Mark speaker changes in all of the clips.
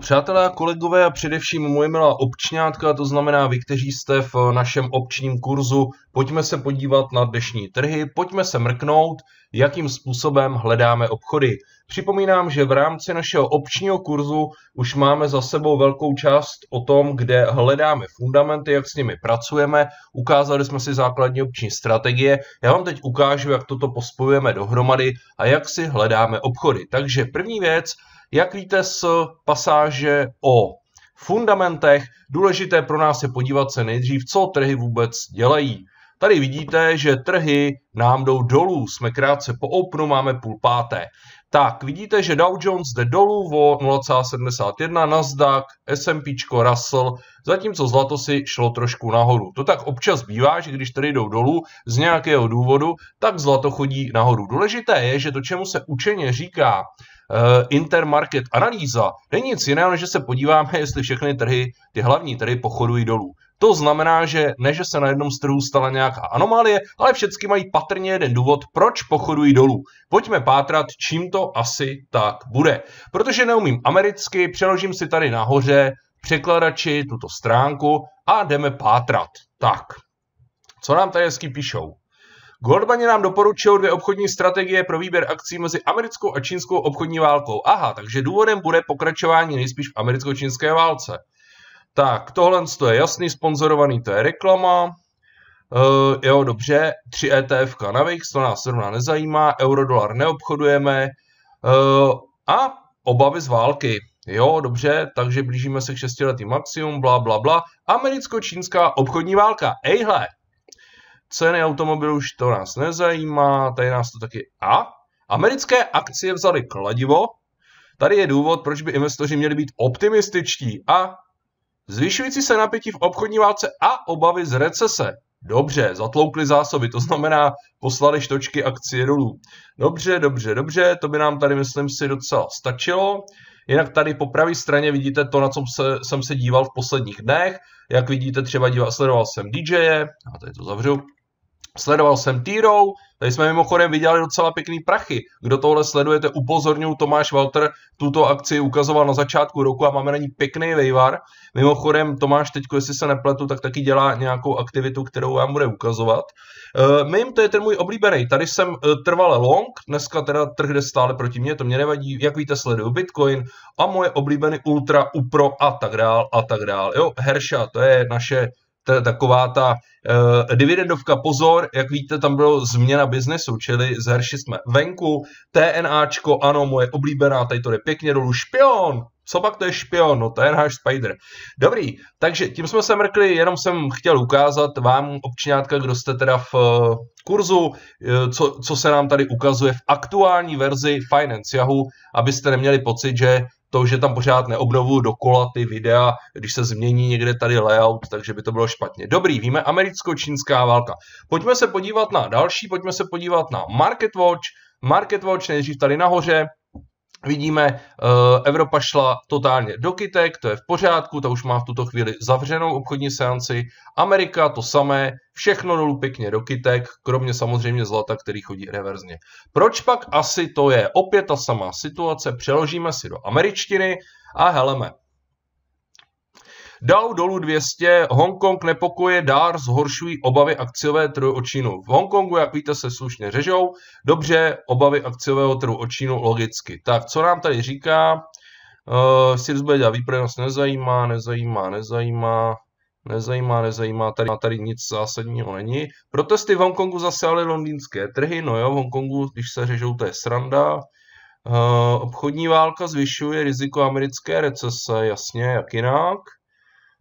Speaker 1: Přátelé a kolegové a především moje milá občňátka, to znamená vy, kteří jste v našem občním kurzu, pojďme se podívat na dnešní trhy, pojďme se mrknout, jakým způsobem hledáme obchody. Připomínám, že v rámci našeho občního kurzu už máme za sebou velkou část o tom, kde hledáme fundamenty, jak s nimi pracujeme, ukázali jsme si základní obční strategie, já vám teď ukážu, jak toto pospojujeme dohromady a jak si hledáme obchody. Takže první věc, jak víte z pasáže o fundamentech, důležité pro nás je podívat se nejdřív, co trhy vůbec dělají. Tady vidíte, že trhy nám jdou dolů, jsme krátce po openu, máme půl páté. Tak, vidíte, že Dow Jones jde dolů o 0,71, Nasdaq, S&P, Russell, zatímco zlato si šlo trošku nahoru. To tak občas bývá, že když tady jdou dolů z nějakého důvodu, tak zlato chodí nahoru. Důležité je, že to, čemu se učeně říká Eh, intermarket analýza není nic jiného, než že se podíváme, jestli všechny trhy, ty hlavní trhy, pochodují dolů. To znamená, že ne, že se na jednom z trhů stala nějaká anomálie, ale všechny mají patrně jeden důvod, proč pochodují dolů. Pojďme pátrat, čím to asi tak bude. Protože neumím americky, přeložím si tady nahoře překladači tuto stránku a jdeme pátrat. Tak, co nám tady hezky píšou? Goldmani nám doporučil dvě obchodní strategie pro výběr akcí mezi americkou a čínskou obchodní válkou. Aha, takže důvodem bude pokračování nejspíš v americko-čínské válce. Tak, tohle je jasný, sponzorovaný, to je reklama. Uh, jo, dobře, 3 ETF na VIX, to nás zrovna nezajímá, eurodolar neobchodujeme. Uh, a obavy z války. Jo, dobře, takže blížíme se k šestiletým maximum, bla, bla, bla. Americko-čínská obchodní válka. Ejhle, ceny automobilů už to nás nezajímá, tady nás to taky... A? Americké akcie vzaly kladivo, tady je důvod, proč by investoři měli být optimističtí a zvyšující se napětí v obchodní válce a obavy z recese. Dobře, zatloukli zásoby, to znamená poslali štočky akcie dolů. Dobře, dobře, dobře, to by nám tady, myslím si, docela stačilo. Jinak tady po pravé straně vidíte to, na co se, jsem se díval v posledních dnech. Jak vidíte, třeba díval, sledoval jsem DJe, a tady to zavřu, Sledoval jsem Týrou, tady jsme mimochodem vydělali docela pěkný prachy. Kdo tohle sledujete, upozorňuji Tomáš Walter tuto akci ukazoval na začátku roku a máme na ní pěkný vejvar. Mimochodem, Tomáš teď, jestli se nepletu, tak taky dělá nějakou aktivitu, kterou vám bude ukazovat. Uh, eh, mým, to je ten můj oblíbený. Tady jsem uh, trvale long, dneska teda trh jde stále proti mně, to mě nevadí. Jak víte, sleduju Bitcoin a moje oblíbený Ultra, Upro a tak dál a tak dál. Jo, Herša, to je naše ta, taková ta uh, dividendovka. Pozor, jak víte, tam byla změna biznesu, čili z Herši jsme venku. TNAčko, ano, moje oblíbená, tady to jde pěkně dolů. Špion! Co pak to je špion? No to je náš Spider. Dobrý, takže tím jsme se mrkli, jenom jsem chtěl ukázat vám, občňátka, kdo jste teda v uh, kurzu, eh, co, co se nám tady ukazuje v aktuální verzi Finance Yahoo, abyste neměli pocit, že to, že tam pořád neobnovu dokola ty videa, když se změní někde tady layout, takže by to bylo špatně. Dobrý, víme, americko-čínská válka. Pojďme se podívat na další, pojďme se podívat na Market Watch. Market Watch nejdřív tady nahoře, Vidíme, eh, Evropa šla totálně do kytek, to je v pořádku, ta už má v tuto chvíli zavřenou obchodní seanci. Amerika to samé, všechno dolů pěkně do kytek, kromě samozřejmě zlata, který chodí reverzně. Proč pak asi to je? Opět ta samá situace, přeložíme si do američtiny a heleme. Dow dolů 200, Hongkong nepokoje, dár zhoršují obavy akciové trhu o Čínu. V Hongkongu, jak víte, se slušně řežou. Dobře, obavy akciového trhu o Čínu logicky. Tak, co nám tady říká? Uh, eh, Sirius Beda, výprojenost nezajímá, nezajímá, nezajímá. Nezajímá, nezajímá, tady, tady nic zásadního není. Protesty v Hongkongu zasáhly londýnské trhy, no jo, v Hongkongu, když se řežou, to je sranda. Uh, obchodní válka zvyšuje riziko americké recese, jasně, jak jinak.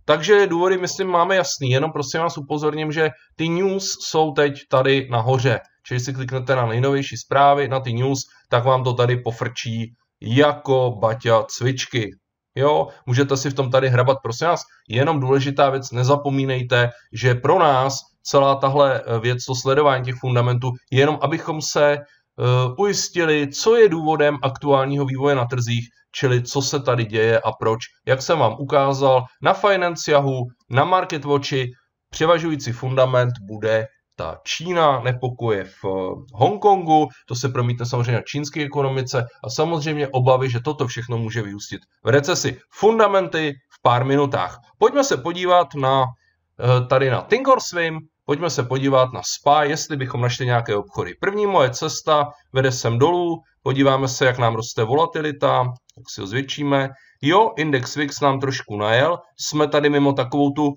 Speaker 1: Takže důvody, myslím, máme jasný, jenom prosím vás upozorním, že ty news jsou teď tady nahoře. Čili si kliknete na nejnovější zprávy, na ty news, tak vám to tady pofrčí jako baťa cvičky. Jo, můžete si v tom tady hrabat, prosím vás. Jenom důležitá věc, nezapomínejte, že pro nás celá tahle eh, věc, to sledování těch fundamentů, jenom abychom se ujistili, eh, co je důvodem aktuálního vývoje na trzích, čili co se tady děje a proč. Jak jsem vám ukázal, na Finance Yahoo, na Market Watchi, převažující fundament bude ta Čína, nepokoje v eh, Hongkongu, to se promítne samozřejmě na čínské ekonomice a samozřejmě obavy, že toto všechno může vyústit v recesi. Fundamenty v pár minutách. Pojďme se podívat na eh, tady na Thinkorswim, pojďme se podívat na SPA, jestli bychom našli nějaké obchody. První moje cesta vede sem dolů, podíváme se, jak nám roste volatilita, tak si ho zvětšíme. Jo, index VIX nám trošku najel, jsme tady mimo takovou tu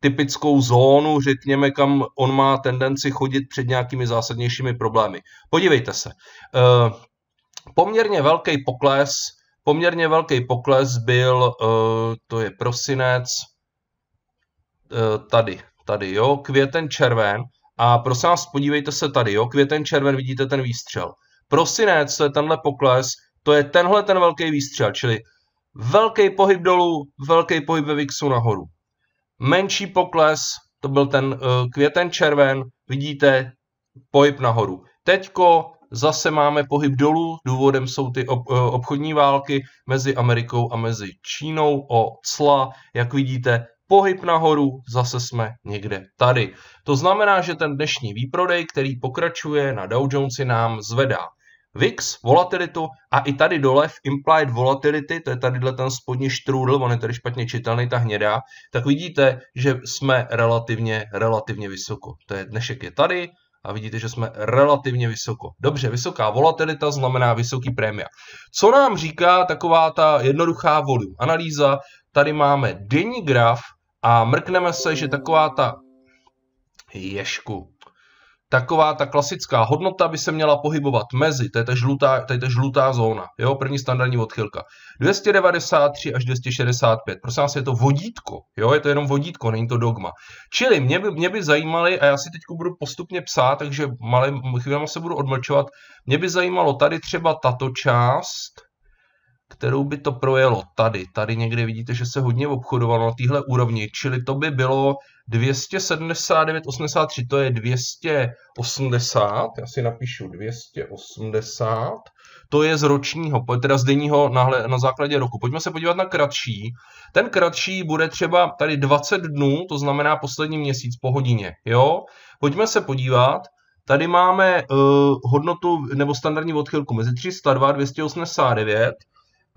Speaker 1: typickou zónu, řekněme, kam on má tendenci chodit před nějakými zásadnějšími problémy. Podívejte se, e, poměrně velký pokles, poměrně velký pokles byl, e, to je prosinec, e, tady, tady, jo, květen, červen. A prosím vás, podívejte se tady, jo, květen, červen, vidíte ten výstřel. Prosinec, to je tenhle pokles, to je tenhle ten velký výstřel, čili velký pohyb dolů, velký pohyb ve VIXu nahoru. Menší pokles, to byl ten uh, květen, červen, vidíte pohyb nahoru. Teďko zase máme pohyb dolů, důvodem jsou ty ob, eh, obchodní války mezi Amerikou a mezi Čínou o cla. Jak vidíte, pohyb nahoru, zase jsme někde tady. To znamená, že ten dnešní výprodej, který pokračuje na Dow Jonesi, nám zvedá VIX, volatilitu a i tady dole v implied volatility, to je tady ten spodní štrůdl, on je tady špatně čitelný, ta hnědá, tak vidíte, že jsme relativně, relativně vysoko. To je dnešek je tady, a vidíte, že jsme relativně vysoko. Dobře, vysoká volatilita znamená vysoký prémia. Co nám říká taková ta jednoduchá volum analýza? tady máme denní graf a mrkneme se, že taková ta ješku, taková ta klasická hodnota by se měla pohybovat mezi, to je ta žlutá, to je ta žlutá zóna, jo, první standardní odchylka. 293 až 265, prosím vás, je to vodítko, jo, je to jenom vodítko, není to dogma. Čili mě by, mě by zajímaly, a já si teď budu postupně psát, takže malé chvílema se budu odmlčovat, mě by zajímalo tady třeba tato část, kterou by to projelo tady. Tady někde vidíte, že se hodně obchodovalo na téhle úrovni, čili to by bylo 279,83, to je 280, já si napíšu 280, to je z ročního, teda z denního na, na základě roku. Pojďme se podívat na kratší. Ten kratší bude třeba tady 20 dnů, to znamená poslední měsíc po hodině, jo? Pojďme se podívat, Tady máme uh, hodnotu nebo standardní odchylku mezi 302 a 289.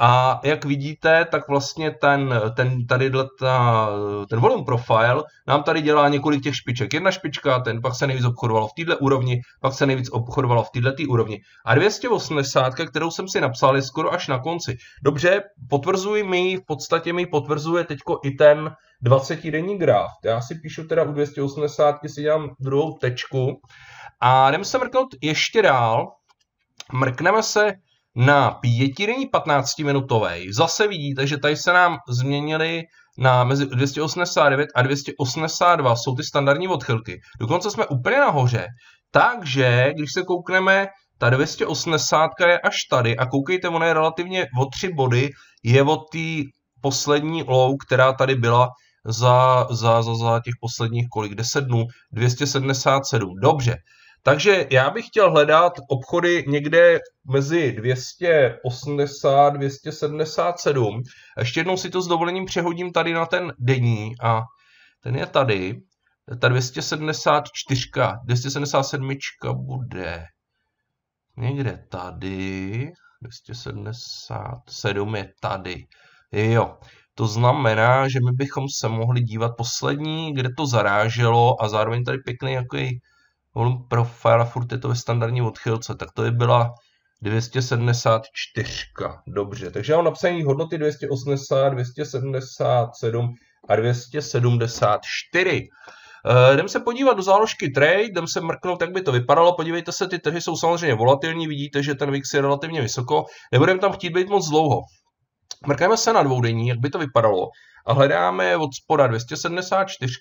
Speaker 1: A jak vidíte, tak vlastně ten, ten, tady ta, ten volume profile nám tady dělá několik těch špiček. Jedna špička, ten pak se nejvíc obchodovalo v této úrovni, pak se nejvíc obchodovalo v této úrovni. A 280, kterou jsem si napsal, je skoro až na konci. Dobře, potvrzuji mi, v podstatě mi potvrzuje teď i ten 20 denní graf. Já si píšu teda u 280, si dělám druhou tečku. A jdeme se mrknout ještě dál. Mrkneme se na pětidenní 15-minutový zase vidíte, že tady se nám změnily na mezi 289 a 282 jsou ty standardní odchylky. Dokonce jsme úplně nahoře. Takže, když se koukneme, ta 280 je až tady a koukejte, ona je relativně o 3 body, je o té poslední low, která tady byla za, za, za, za těch posledních kolik, 10 dnů, 277. Dobře, takže já bych chtěl hledat obchody někde mezi 280 277. Ještě jednou si to s dovolením přehodím tady na ten denní a ten je tady. Ta 274, 277 bude někde tady. 277 je tady. Jo, to znamená, že my bychom se mohli dívat poslední, kde to zaráželo a zároveň tady pěkný jaký on pro Firefurt je to ve standardní odchylce, tak to by byla 274. Dobře, takže mám napsané hodnoty 280, 277 a 274. Uh, eh, jdem se podívat do záložky trade, jdem se mrknout, jak by to vypadalo. Podívejte se, ty trhy jsou samozřejmě volatilní, vidíte, že ten VIX je relativně vysoko. Nebudeme tam chtít být moc dlouho. Mrkáme se na dvoudenní, jak by to vypadalo. A hledáme od spoda 274,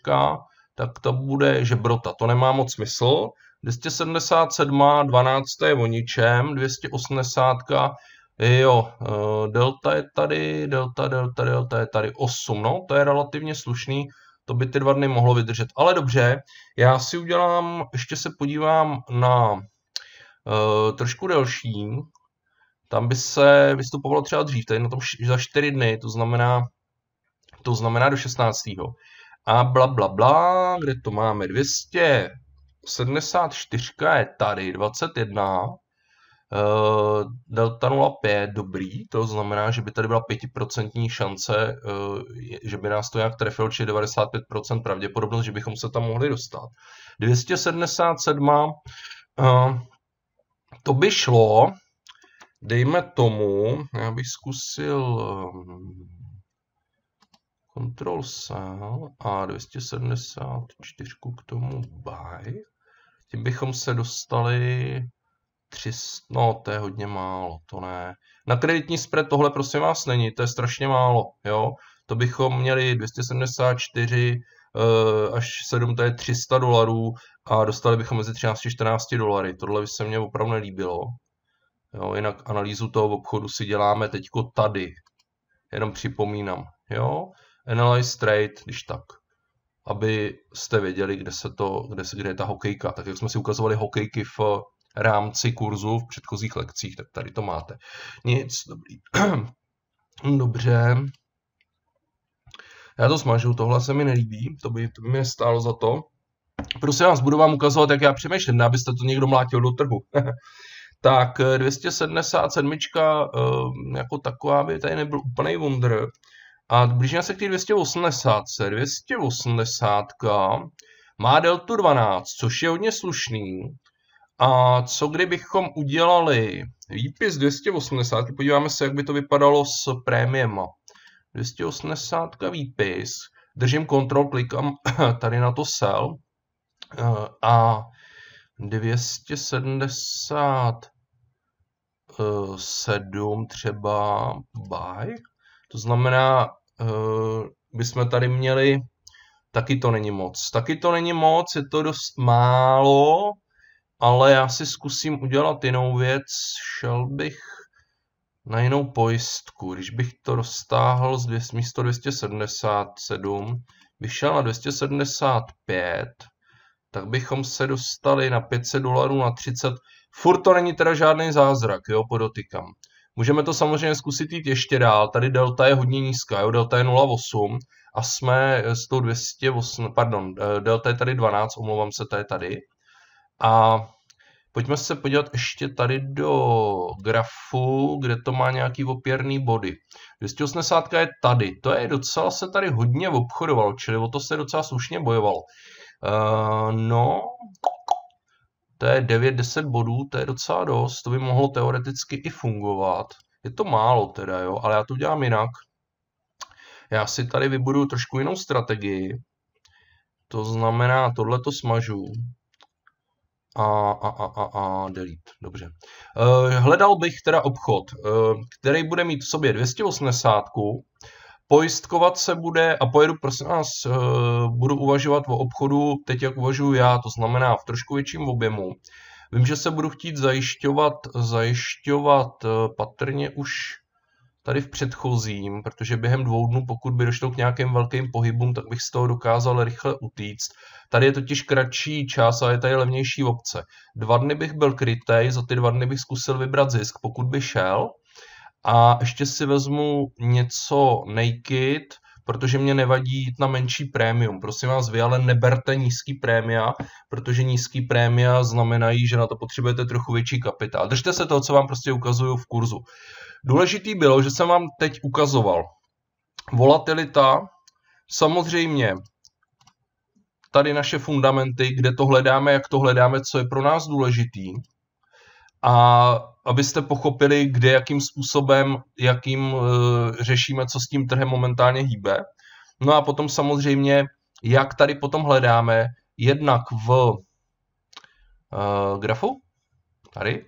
Speaker 1: tak to bude žebrota. To nemá moc smysl. 277, 12 je o ničem, 280, jo, eh, delta je tady, delta, delta, delta je tady 8, no, to je relativně slušný, to by ty dva dny mohlo vydržet. Ale dobře, já si udělám, ještě se podívám na uh, trošku delší, tam by se vystupovalo třeba dřív, tady na tom za 4 dny, to znamená, to znamená do 16. A bla, bla, bla, kde to máme? 274 je tady, 21. Uh, eh, delta 0,5 dobrý, to znamená, že by tady byla 5% šance, uh, že by nás to nějak trefilo, či 95% pravděpodobnost, že bychom se tam mohli dostat. 277, uh, eh, to by šlo, dejme tomu, já bych zkusil Control sál a 274 k tomu buy. Tím bychom se dostali 300, no to je hodně málo, to ne. Na kreditní spread tohle prosím vás není, to je strašně málo, jo. To bychom měli 274 eh, až 7, to je 300 dolarů a dostali bychom mezi 13 a 14 dolary. Tohle by se mně opravdu nelíbilo. Jo, jinak analýzu toho obchodu si děláme teďko tady. Jenom připomínám, jo. Analyze trade, když tak, aby jste věděli, kde, se to, kde, se, kde je ta hokejka. Tak jak jsme si ukazovali hokejky v rámci kurzu v předchozích lekcích, tak tady to máte. Nic, dobrý. Dobře. Já to smažu, tohle se mi nelíbí, to by, to by mi stálo za to. Prosím vás, budu vám ukazovat, jak já přemýšlím, abyste to někdo mlátil do trhu. tak 277 eh, eh, jako taková by tady nebyl úplný wonder. A blížíme se k té 280. 280 má deltu 12, což je hodně slušný. A co kdybychom udělali výpis 280, podíváme se, jak by to vypadalo s prémiema. 280 výpis, držím kontrol, klikám tady na to sell a 277 třeba buy to znamená, eh, bychom tady měli, taky to není moc. Taky to není moc, je to dost málo, ale já si zkusím udělat jinou věc. Šel bych na jinou pojistku. Když bych to roztáhl z 200, místo 277, vyšel na 275, tak bychom se dostali na 500 dolarů na 30. Furt to není teda žádný zázrak, jo, podotykám. Můžeme to samozřejmě zkusit jít ještě dál. Tady delta je hodně nízká, jo? delta je 0,8 a jsme s tou 208, pardon, eh, delta je tady 12, omlouvám se, to je tady. A pojďme se podívat ještě tady do grafu, kde to má nějaký opěrný body. 280 je tady, to je docela se tady hodně obchodovalo, čili o to se docela slušně bojovalo. Uh, no, to je 9-10 bodů, to je docela dost, to by mohlo teoreticky i fungovat. Je to málo teda, jo, ale já to udělám jinak. Já si tady vybudu trošku jinou strategii. To znamená, tohle to smažu. A, a, a, a, a delete, dobře. Eh, hledal bych teda obchod, eh, který bude mít v sobě 280, pojistkovat se bude a pojedu, prosím vás, eh, budu uvažovat o obchodu teď, jak uvažuji já, to znamená v trošku větším objemu. Vím, že se budu chtít zajišťovat, zajišťovat eh, patrně už tady v předchozím, protože během dvou dnů, pokud by došlo k nějakým velkým pohybům, tak bych z toho dokázal rychle utíct. Tady je totiž kratší čas a je tady levnější obce. Dva dny bych byl krytej, za ty dva dny bych zkusil vybrat zisk, pokud by šel, a ještě si vezmu něco naked, protože mě nevadí jít na menší prémium. Prosím vás, vy ale neberte nízký prémia, protože nízký prémia znamenají, že na to potřebujete trochu větší kapitál. Držte se toho, co vám prostě ukazuju v kurzu. Důležitý bylo, že jsem vám teď ukazoval volatilita, samozřejmě tady naše fundamenty, kde to hledáme, jak to hledáme, co je pro nás důležitý. A abyste pochopili, kde, jakým způsobem, jakým eh, řešíme, co s tím trhem momentálně hýbe. No a potom samozřejmě, jak tady potom hledáme, jednak v eh, grafu, tady,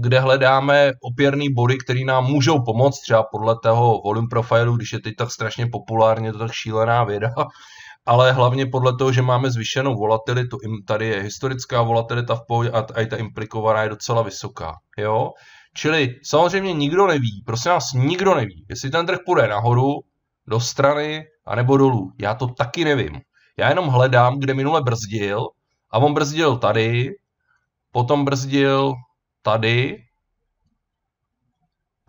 Speaker 1: kde hledáme opěrný body, které nám můžou pomoct, třeba podle toho volume profilu, když je teď tak strašně populárně, to tak šílená věda, ale hlavně podle toho, že máme zvýšenou volatilitu, tady je historická volatilita v pohodě a i ta implikovaná je docela vysoká. Jo? Čili samozřejmě nikdo neví, prosím vás, nikdo neví, jestli ten trh půjde nahoru, do strany, anebo dolů. Já to taky nevím. Já jenom hledám, kde minule brzdil a on brzdil tady, potom brzdil tady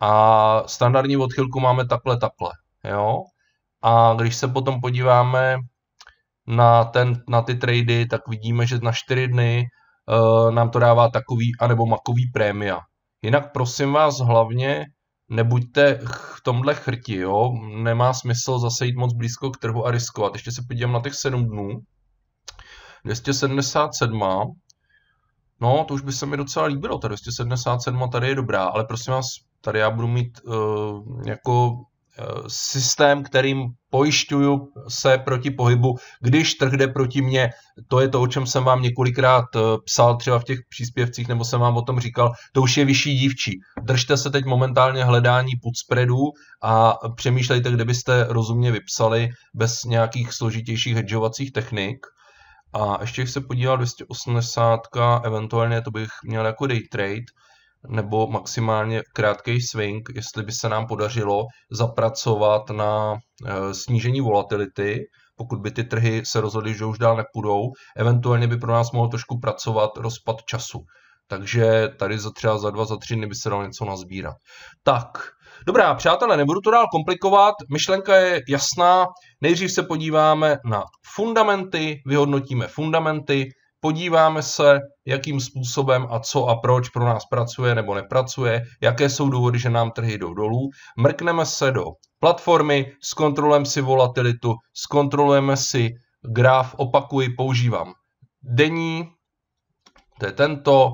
Speaker 1: a standardní odchylku máme takhle, takhle. Jo? A když se potom podíváme na, ten, na ty trady, tak vidíme, že na 4 dny uh, nám to dává takový anebo makový prémia. Jinak prosím vás hlavně, nebuďte v tomhle chrti, jo? nemá smysl zase jít moc blízko k trhu a riskovat. Ještě se podívám na těch 7 dnů. 277. No, to už by se mi docela líbilo, ta 277 tady je dobrá, ale prosím vás, tady já budu mít uh, jako systém, kterým pojišťuju se proti pohybu, když trh jde proti mně. To je to, o čem jsem vám několikrát eh, psal třeba v těch příspěvcích, nebo jsem vám o tom říkal. To už je vyšší dívčí. Držte se teď momentálně hledání spreadů a přemýšlejte, kde byste rozumně vypsali bez nějakých složitějších hedžovacích technik. A ještě se podíval 280, eventuálně to bych měl jako day trade nebo maximálně krátký swing, jestli by se nám podařilo zapracovat na eh, snížení volatility, pokud by ty trhy se rozhodly, že už dál nepůjdou, eventuálně by pro nás mohlo trošku pracovat rozpad času. Takže tady za třeba za dva, za tři dny by se dalo něco nazbírat. Tak, dobrá, přátelé, nebudu to dál komplikovat, myšlenka je jasná. Nejdřív se podíváme na fundamenty, vyhodnotíme fundamenty, Podíváme se, jakým způsobem a co a proč pro nás pracuje nebo nepracuje, jaké jsou důvody, že nám trhy jdou dolů. Mrkneme se do platformy, zkontrolujeme si volatilitu, zkontrolujeme si graf, opakuji, používám denní, to je tento,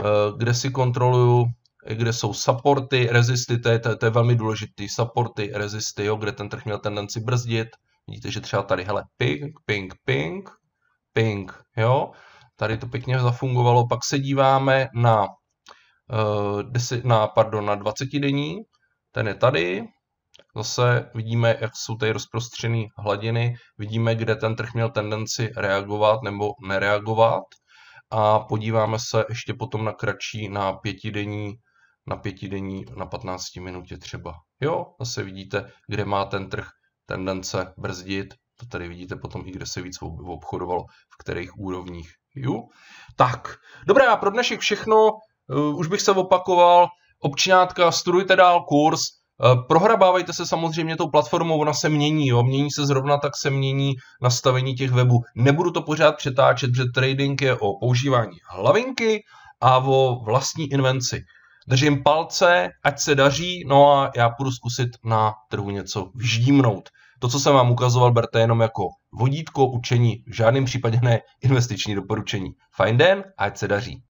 Speaker 1: eh, kde si kontroluju, kde jsou supporty, rezisty, to je, to je, to je velmi důležitý, supporty, rezisty, jo, kde ten trh měl tendenci brzdit. Vidíte, že třeba tady, hele, ping, ping, ping, ping. Jo? Tady to pěkně zafungovalo. Pak se díváme na, uh, desi, na, pardon, na 20 denní. Ten je tady. Zase vidíme, jak jsou tady rozprostřené hladiny. Vidíme, kde ten trh měl tendenci reagovat nebo nereagovat. A podíváme se ještě potom na kratší, na pětidenní, na pětidenní, na 15 minutě třeba. Jo, zase vidíte, kde má ten trh tendence brzdit to tady vidíte potom i kde se víc obchodovalo, v kterých úrovních. Jo? Tak, dobré, a pro dnešek všechno. Eh, už bych se opakoval. Občinátka, studujte dál kurz. Eh, prohrabávejte se samozřejmě tou platformou, ona se mění, jo? mění se zrovna tak se mění nastavení těch webů. Nebudu to pořád přetáčet, protože trading je o používání hlavinky a o vlastní invenci. Držím palce, ať se daří, no a já půjdu zkusit na trhu něco vždímnout. To, co jsem vám ukazoval, berte jenom jako vodítko, učení, v žádném případě ne investiční doporučení. Fajn den, ať se daří.